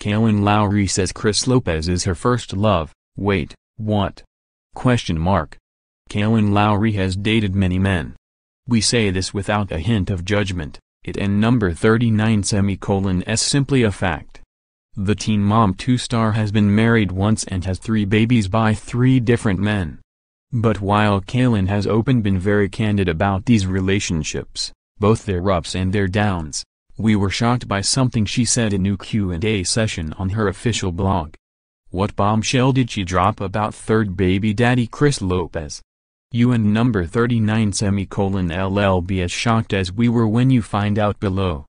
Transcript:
Kaylin Lowry says Chris Lopez is her first love. Wait, what? Question mark. Kaylin Lowry has dated many men. We say this without a hint of judgment, it and number 39 semicolon is simply a fact. The teen mom two-star has been married once and has three babies by three different men. But while Kalin has open been very candid about these relationships, both their ups and their downs, we were shocked by something she said in new Q&A session on her official blog. What bombshell did she drop about third baby daddy Chris Lopez? You and number 39 semicolon LLB as shocked as we were when you find out below.